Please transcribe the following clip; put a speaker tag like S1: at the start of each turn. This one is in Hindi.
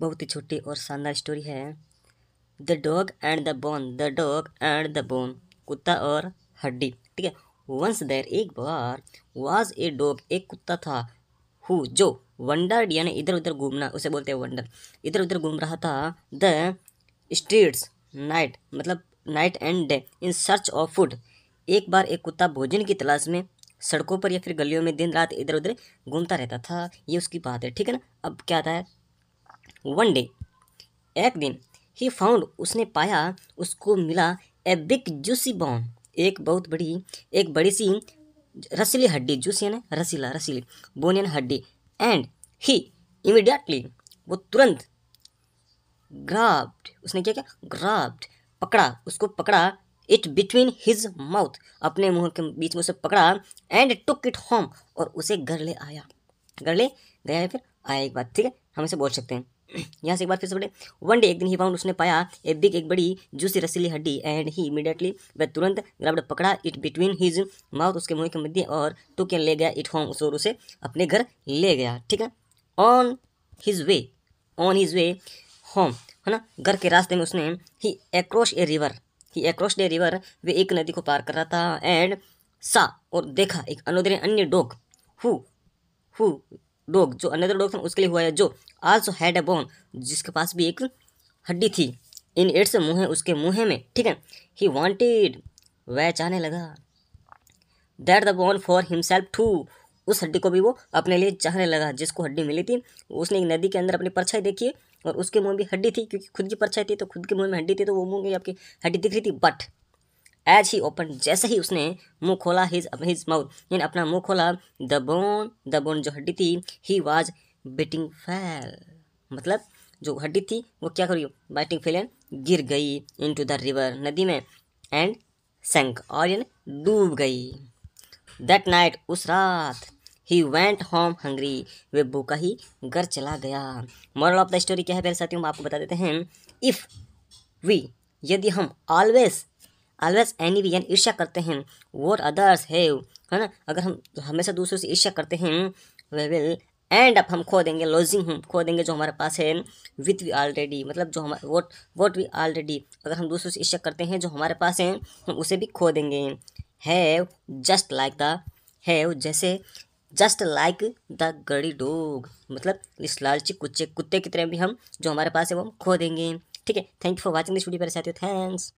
S1: बहुत ही छोटी और शानदार स्टोरी है the dog and the bone the dog and the bone कुत्ता और हड्डी ठीक है वंस देर एक बार वाज ए डॉग एक कुत्ता था हु जो वंडर यानी इधर उधर घूमना उसे बोलते हैं वंडर इधर उधर घूम रहा था द स्ट्रीट्स नाइट मतलब night and day in search of food एक बार एक कुत्ता भोजन की तलाश में सड़कों पर या फिर गलियों में दिन रात इधर उधर घूमता रहता था ये उसकी बात है ठीक है ना अब क्या आता है वन डे एक दिन ही फाउंड उसने पाया उसको मिला ए बिग जूसी बॉन एक बहुत बड़ी एक बड़ी सी रसीली हड्डी जूसी यानी रसीला रसीली बोन हड्डी एंड ही इमिडिएटली वो तुरंत ग्राफ्ड उसने क्या क्या ग्राफ्ड पकड़ा उसको पकड़ा इट बिटवीन हिज माउथ अपने मुंह के बीच में उसे पकड़ा एंड टुक इट होम और उसे घर ले आया घर ले गया फिर आया एक बात ठीक है हम इसे बोल सकते हैं यहाँ से एक बार फिर से बोले वन डे एक दिन ही फाउंड उसने पाया ए बिग एक बड़ी जूसी रसीली हड्डी एंड ही इमीडिएटली वह तुरंत ग्रावड पकड़ा इट बिटवीन हिज माउथ उसके मुंह के मध्य और तो क्या ले गया इट होम उस और उसे अपने घर ले गया ठीक है on his way on his way home है ना घर के रास्ते में उसने ही एक्रोश a river he एक्रोश a river वे एक नदी को पार कर रहा था एंड सा और देखा एक अनुदरे अन्य डॉग हु डॉग जो अनदर डॉग था उसके लिए हुआ है जो आल्सो हैड अ बोन जिसके पास भी एक हड्डी थी इन एड्स मुँह उसके मुँह में ठीक है ही वॉन्टेड वह चाहने लगा that the bone for himself to उस हड्डी को भी वो अपने लिए चाहने लगा जिसको हड्डी मिली थी उसने एक नदी के अंदर अपनी परछाई देखी और उसके मुंह में हड्डी थी क्योंकि खुद की परछाई थी तो खुद के मुंह में हड्डी थी तो वो मुंह में आपकी हड्डी दिख रही थी बट एज ही ओपन जैसे ही उसने मुंह खोला हिज हिज माउथ यानी अपना मुंह खोला द बोन द बोन जो हड्डी थी ही वाज बिटिंग फेल मतलब जो हड्डी थी वो क्या करी बाइटिंग फेल एंड गिर गई इनटू द रिवर नदी में एंड सेंक और यानी डूब गई दैट नाइट उस रात ही वेंट होम हंग्री वे भूखा ही घर चला गया मॉरल ऑफ द स्टोरी क्या है मेरे साथियों आपको बता देते हैं इफ़ वी यदि हम ऑलवेज ऑलवेज एनी वी यानी ईर्ष्या करते हैं वोट अदर्स हैव है ना अगर हम हमेशा दूसरों से ईर्ष्या करते हैं वे विल एंड अप हम खो देंगे लॉजिंग हम खो देंगे जो हमारे पास है विथ वी ऑलरेडी मतलब जो हमारे वोट वोट वी ऑलरेडी अगर हम दूसरों से ईर्ष्या करते हैं जो हमारे पास है हम उसे भी खो देंगे have just like the have जैसे just like the greedy dog मतलब इस लालची कुत्ते कुत्ते की तरह भी हम जो हमारे पास है वो हम खो देंगे ठीक है thank you for watching this video पर साथियों थैंक्स